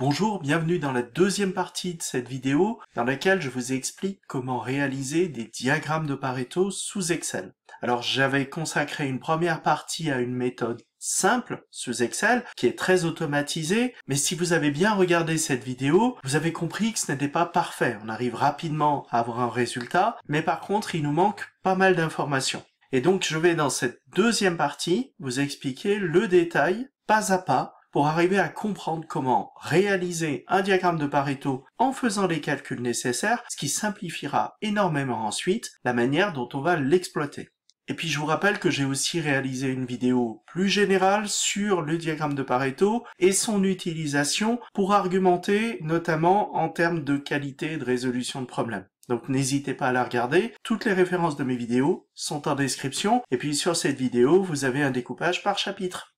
Bonjour, bienvenue dans la deuxième partie de cette vidéo dans laquelle je vous explique comment réaliser des diagrammes de Pareto sous Excel. Alors j'avais consacré une première partie à une méthode simple sous Excel qui est très automatisée, mais si vous avez bien regardé cette vidéo, vous avez compris que ce n'était pas parfait. On arrive rapidement à avoir un résultat, mais par contre il nous manque pas mal d'informations. Et donc je vais dans cette deuxième partie vous expliquer le détail, pas à pas, pour arriver à comprendre comment réaliser un diagramme de Pareto en faisant les calculs nécessaires, ce qui simplifiera énormément ensuite la manière dont on va l'exploiter. Et puis je vous rappelle que j'ai aussi réalisé une vidéo plus générale sur le diagramme de Pareto et son utilisation pour argumenter notamment en termes de qualité et de résolution de problèmes. Donc n'hésitez pas à la regarder. Toutes les références de mes vidéos sont en description. Et puis sur cette vidéo, vous avez un découpage par chapitre.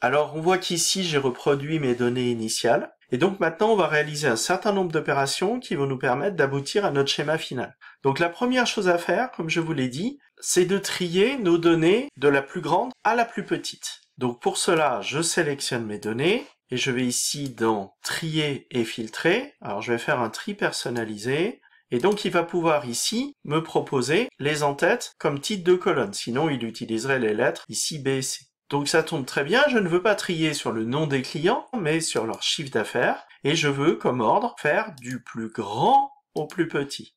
Alors on voit qu'ici j'ai reproduit mes données initiales. Et donc maintenant on va réaliser un certain nombre d'opérations qui vont nous permettre d'aboutir à notre schéma final. Donc la première chose à faire, comme je vous l'ai dit, c'est de trier nos données de la plus grande à la plus petite. Donc pour cela, je sélectionne mes données et je vais ici dans trier et filtrer. Alors je vais faire un tri personnalisé. Et donc il va pouvoir ici me proposer les entêtes comme titre de colonne, sinon il utiliserait les lettres ici B et C. Donc ça tombe très bien, je ne veux pas trier sur le nom des clients, mais sur leur chiffre d'affaires, et je veux, comme ordre, faire du plus grand au plus petit.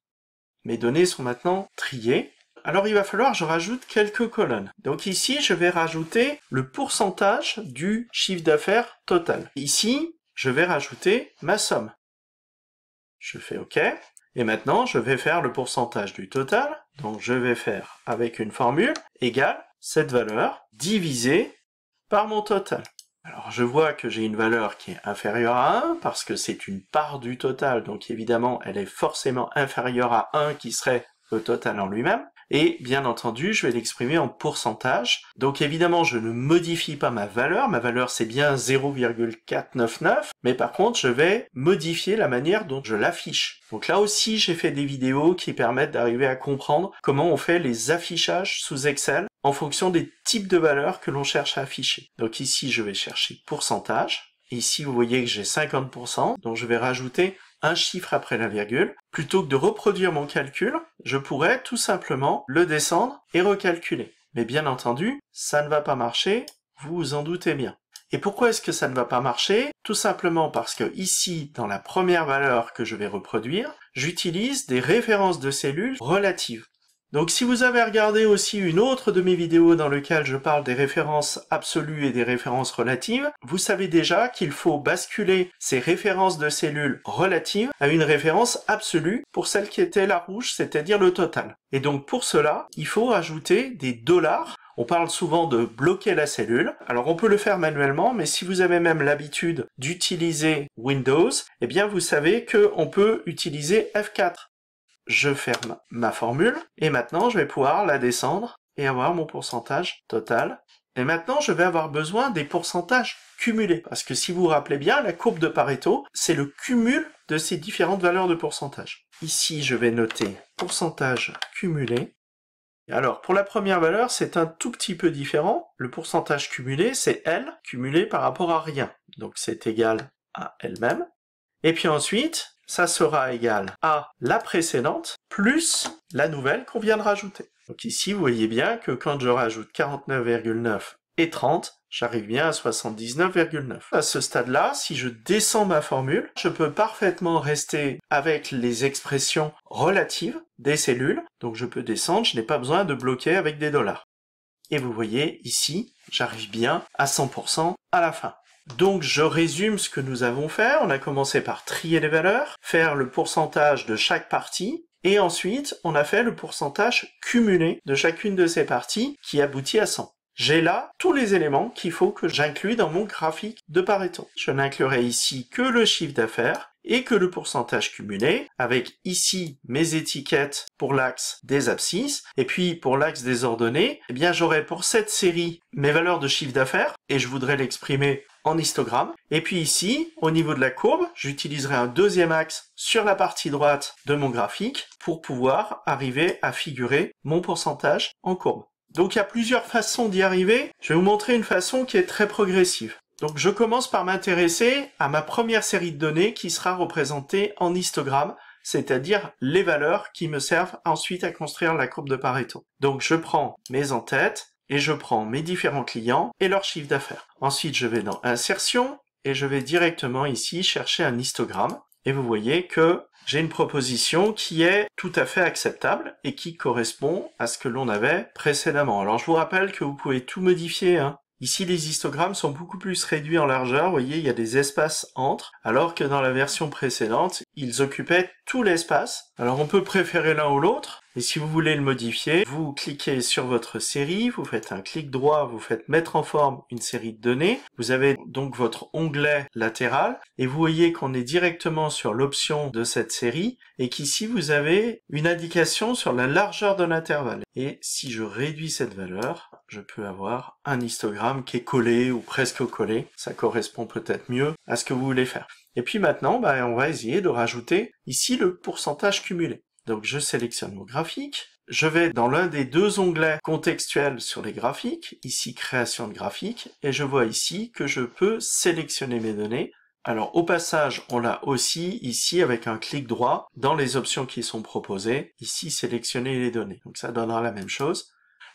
Mes données sont maintenant triées, alors il va falloir que je rajoute quelques colonnes. Donc ici, je vais rajouter le pourcentage du chiffre d'affaires total. Ici, je vais rajouter ma somme. Je fais OK. Et maintenant, je vais faire le pourcentage du total. Donc je vais faire avec une formule égale cette valeur divisée par mon total. Alors je vois que j'ai une valeur qui est inférieure à 1 parce que c'est une part du total, donc évidemment elle est forcément inférieure à 1 qui serait le total en lui-même. Et bien entendu, je vais l'exprimer en pourcentage. Donc évidemment, je ne modifie pas ma valeur. Ma valeur, c'est bien 0,499. Mais par contre, je vais modifier la manière dont je l'affiche. Donc là aussi, j'ai fait des vidéos qui permettent d'arriver à comprendre comment on fait les affichages sous Excel en fonction des types de valeurs que l'on cherche à afficher. Donc ici, je vais chercher pourcentage. Ici, vous voyez que j'ai 50%, donc je vais rajouter un chiffre après la virgule. Plutôt que de reproduire mon calcul, je pourrais tout simplement le descendre et recalculer. Mais bien entendu, ça ne va pas marcher, vous vous en doutez bien. Et pourquoi est-ce que ça ne va pas marcher Tout simplement parce que ici, dans la première valeur que je vais reproduire, j'utilise des références de cellules relatives. Donc si vous avez regardé aussi une autre de mes vidéos dans laquelle je parle des références absolues et des références relatives, vous savez déjà qu'il faut basculer ces références de cellules relatives à une référence absolue pour celle qui était la rouge, c'est-à-dire le total. Et donc pour cela, il faut ajouter des dollars on parle souvent de bloquer la cellule. Alors on peut le faire manuellement, mais si vous avez même l'habitude d'utiliser Windows, eh bien vous savez qu'on peut utiliser F4 je ferme ma formule. Et maintenant, je vais pouvoir la descendre et avoir mon pourcentage total. Et maintenant, je vais avoir besoin des pourcentages cumulés. Parce que si vous vous rappelez bien, la courbe de Pareto, c'est le cumul de ces différentes valeurs de pourcentage. Ici, je vais noter pourcentage cumulé. Alors, pour la première valeur, c'est un tout petit peu différent. Le pourcentage cumulé, c'est L cumulé par rapport à rien. Donc, c'est égal à elle-même. Et puis ensuite, ça sera égal à la précédente plus la nouvelle qu'on vient de rajouter. Donc ici, vous voyez bien que quand je rajoute 49,9 et 30, j'arrive bien à 79,9. À ce stade-là, si je descends ma formule, je peux parfaitement rester avec les expressions relatives des cellules, donc je peux descendre, je n'ai pas besoin de bloquer avec des dollars. Et vous voyez ici, j'arrive bien à 100% à la fin. Donc je résume ce que nous avons fait. On a commencé par trier les valeurs, faire le pourcentage de chaque partie, et ensuite on a fait le pourcentage cumulé de chacune de ces parties qui aboutit à 100. J'ai là tous les éléments qu'il faut que j'inclue dans mon graphique de Pareto. Je n'inclurai ici que le chiffre d'affaires, et que le pourcentage cumulé, avec ici mes étiquettes pour l'axe des abscisses, et puis pour l'axe des ordonnées, eh bien j'aurai pour cette série mes valeurs de chiffre d'affaires, et je voudrais l'exprimer en histogramme. Et puis ici, au niveau de la courbe, j'utiliserai un deuxième axe sur la partie droite de mon graphique pour pouvoir arriver à figurer mon pourcentage en courbe. Donc il y a plusieurs façons d'y arriver. Je vais vous montrer une façon qui est très progressive. Donc je commence par m'intéresser à ma première série de données qui sera représentée en histogramme, c'est-à-dire les valeurs qui me servent ensuite à construire la courbe de Pareto. Donc je prends mes en entêtes et je prends mes différents clients et leur chiffre d'affaires. Ensuite je vais dans insertion et je vais directement ici chercher un histogramme et vous voyez que j'ai une proposition qui est tout à fait acceptable et qui correspond à ce que l'on avait précédemment. Alors je vous rappelle que vous pouvez tout modifier hein. Ici, les histogrammes sont beaucoup plus réduits en largeur, vous voyez, il y a des espaces entre, alors que dans la version précédente, ils occupaient tout l'espace. Alors on peut préférer l'un ou l'autre, et si vous voulez le modifier, vous cliquez sur votre série, vous faites un clic droit, vous faites mettre en forme une série de données, vous avez donc votre onglet latéral, et vous voyez qu'on est directement sur l'option de cette série, et qu'ici vous avez une indication sur la largeur de l'intervalle. Et si je réduis cette valeur, je peux avoir un histogramme qui est collé ou presque collé. Ça correspond peut-être mieux à ce que vous voulez faire. Et puis maintenant, bah, on va essayer de rajouter ici le pourcentage cumulé. Donc je sélectionne mon graphique. Je vais dans l'un des deux onglets contextuels sur les graphiques, ici création de graphique, et je vois ici que je peux sélectionner mes données. Alors au passage, on l'a aussi ici avec un clic droit dans les options qui sont proposées, ici sélectionner les données. Donc ça donnera la même chose.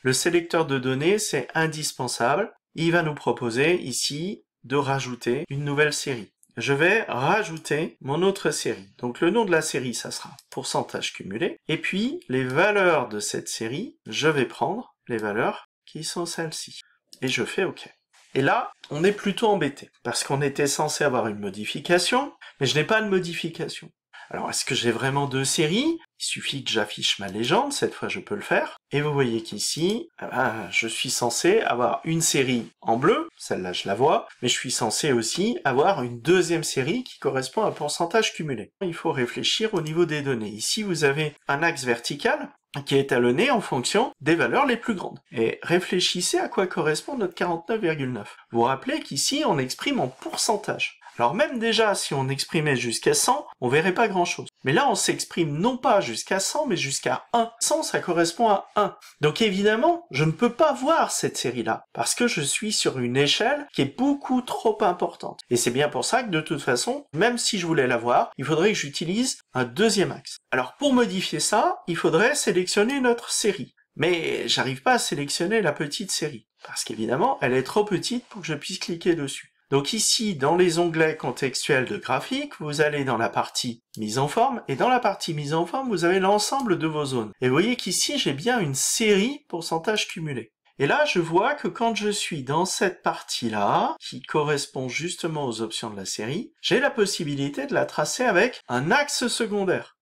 Le sélecteur de données, c'est indispensable. Il va nous proposer ici de rajouter une nouvelle série. Je vais rajouter mon autre série. Donc le nom de la série, ça sera pourcentage cumulé. Et puis, les valeurs de cette série, je vais prendre les valeurs qui sont celles-ci. Et je fais OK. Et là, on est plutôt embêté, parce qu'on était censé avoir une modification, mais je n'ai pas de modification. Alors, est-ce que j'ai vraiment deux séries Il suffit que j'affiche ma légende, cette fois je peux le faire. Et vous voyez qu'ici, ah ben, je suis censé avoir une série en bleu, celle-là je la vois, mais je suis censé aussi avoir une deuxième série qui correspond à un pourcentage cumulé. Il faut réfléchir au niveau des données. Ici, vous avez un axe vertical qui est talonné en fonction des valeurs les plus grandes. Et réfléchissez à quoi correspond notre 49,9. Vous vous rappelez qu'ici, on exprime en pourcentage. Alors même déjà, si on exprimait jusqu'à 100, on verrait pas grand-chose. Mais là, on s'exprime non pas jusqu'à 100, mais jusqu'à 1. 100, ça correspond à 1. Donc évidemment, je ne peux pas voir cette série-là, parce que je suis sur une échelle qui est beaucoup trop importante. Et c'est bien pour ça que de toute façon, même si je voulais la voir, il faudrait que j'utilise un deuxième axe. Alors pour modifier ça, il faudrait sélectionner notre série. Mais j'arrive pas à sélectionner la petite série, parce qu'évidemment, elle est trop petite pour que je puisse cliquer dessus. Donc ici, dans les onglets contextuels de graphique, vous allez dans la partie mise en forme, et dans la partie mise en forme, vous avez l'ensemble de vos zones. Et vous voyez qu'ici, j'ai bien une série pourcentage cumulé. Et là, je vois que quand je suis dans cette partie-là, qui correspond justement aux options de la série, j'ai la possibilité de la tracer avec un axe secondaire.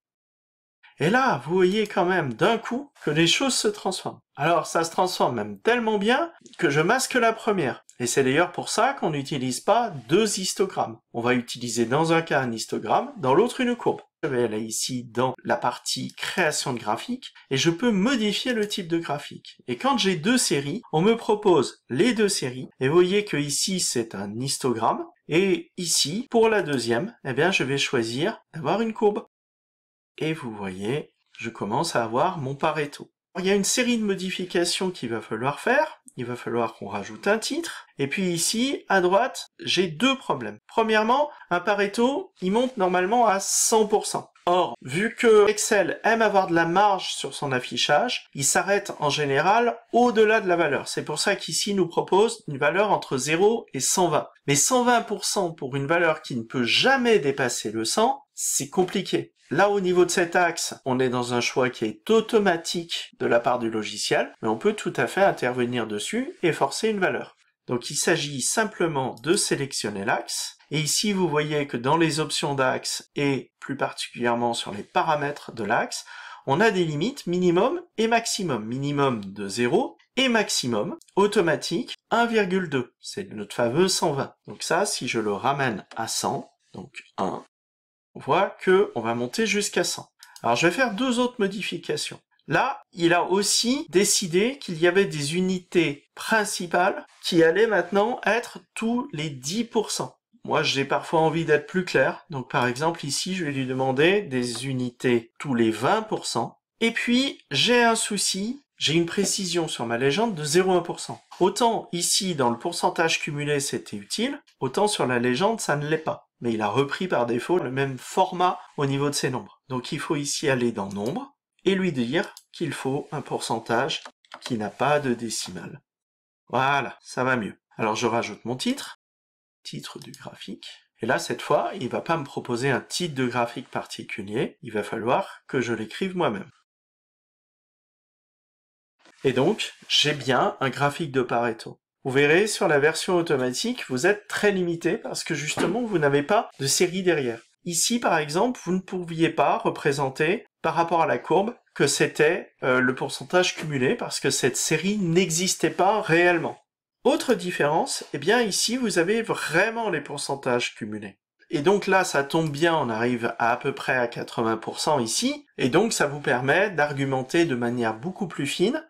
Et là, vous voyez quand même d'un coup que les choses se transforment. Alors, ça se transforme même tellement bien que je masque la première. Et c'est d'ailleurs pour ça qu'on n'utilise pas deux histogrammes. On va utiliser dans un cas un histogramme, dans l'autre une courbe. Je vais aller ici dans la partie création de graphique et je peux modifier le type de graphique. Et quand j'ai deux séries, on me propose les deux séries et vous voyez que ici c'est un histogramme et ici pour la deuxième, eh bien je vais choisir d'avoir une courbe. Et vous voyez, je commence à avoir mon Pareto. Il y a une série de modifications qu'il va falloir faire il va falloir qu'on rajoute un titre. Et puis ici, à droite, j'ai deux problèmes. Premièrement, un Pareto, il monte normalement à 100%. Or, vu que Excel aime avoir de la marge sur son affichage, il s'arrête en général au-delà de la valeur. C'est pour ça qu'ici il nous propose une valeur entre 0 et 120. Mais 120% pour une valeur qui ne peut jamais dépasser le 100, c'est compliqué. Là, au niveau de cet axe, on est dans un choix qui est automatique de la part du logiciel, mais on peut tout à fait intervenir dessus et forcer une valeur. Donc il s'agit simplement de sélectionner l'axe, et ici vous voyez que dans les options d'axe, et plus particulièrement sur les paramètres de l'axe, on a des limites minimum et maximum. Minimum de 0 et maximum automatique 1,2. C'est notre fameux 120. Donc ça, si je le ramène à 100, donc 1, on voit que on va monter jusqu'à 100. Alors je vais faire deux autres modifications. Là, il a aussi décidé qu'il y avait des unités principales qui allaient maintenant être tous les 10%. Moi, j'ai parfois envie d'être plus clair. Donc, par exemple, ici, je vais lui demander des unités tous les 20%. Et puis, j'ai un souci. J'ai une précision sur ma légende de 0,1%. Autant ici, dans le pourcentage cumulé, c'était utile, autant sur la légende, ça ne l'est pas mais il a repris par défaut le même format au niveau de ses nombres. Donc il faut ici aller dans nombre et lui dire qu'il faut un pourcentage qui n'a pas de décimale. Voilà, ça va mieux. Alors je rajoute mon titre, titre du graphique. Et là, cette fois, il ne va pas me proposer un titre de graphique particulier, il va falloir que je l'écrive moi-même. Et donc, j'ai bien un graphique de Pareto. Vous verrez, sur la version automatique, vous êtes très limité parce que justement, vous n'avez pas de série derrière. Ici, par exemple, vous ne pouviez pas représenter, par rapport à la courbe, que c'était euh, le pourcentage cumulé parce que cette série n'existait pas réellement. Autre différence, eh bien ici, vous avez vraiment les pourcentages cumulés. Et donc là, ça tombe bien, on arrive à à peu près à 80% ici, et donc ça vous permet d'argumenter de manière beaucoup plus fine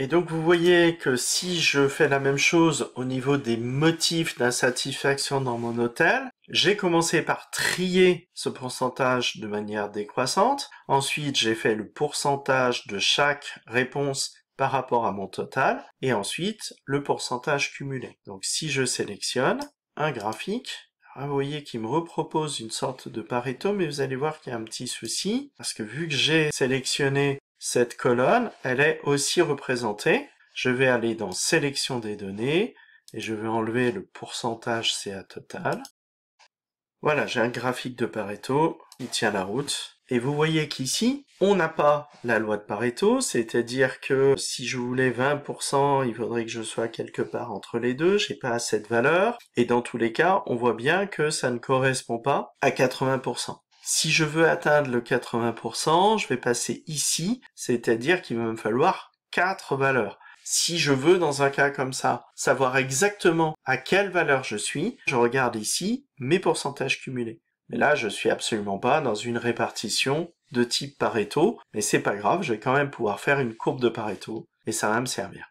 et donc vous voyez que si je fais la même chose au niveau des motifs d'insatisfaction dans mon hôtel, j'ai commencé par trier ce pourcentage de manière décroissante, ensuite j'ai fait le pourcentage de chaque réponse par rapport à mon total, et ensuite le pourcentage cumulé. Donc si je sélectionne un graphique, hein, vous voyez qu'il me repropose une sorte de Pareto, mais vous allez voir qu'il y a un petit souci, parce que vu que j'ai sélectionné cette colonne, elle est aussi représentée. Je vais aller dans sélection des données et je vais enlever le pourcentage CA total. Voilà, j'ai un graphique de Pareto il tient la route. Et vous voyez qu'ici, on n'a pas la loi de Pareto, c'est-à-dire que si je voulais 20%, il faudrait que je sois quelque part entre les deux, j'ai pas cette valeur, et dans tous les cas, on voit bien que ça ne correspond pas à 80%. Si je veux atteindre le 80%, je vais passer ici, c'est-à-dire qu'il va me falloir 4 valeurs. Si je veux, dans un cas comme ça, savoir exactement à quelle valeur je suis, je regarde ici mes pourcentages cumulés. Mais là, je suis absolument pas dans une répartition de type Pareto, mais c'est pas grave, je vais quand même pouvoir faire une courbe de Pareto, et ça va me servir.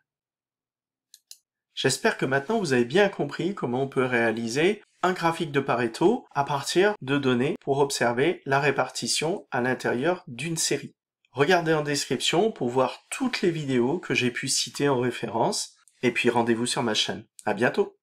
J'espère que maintenant vous avez bien compris comment on peut réaliser graphique de Pareto à partir de données pour observer la répartition à l'intérieur d'une série. Regardez en description pour voir toutes les vidéos que j'ai pu citer en référence, et puis rendez-vous sur ma chaîne. À bientôt!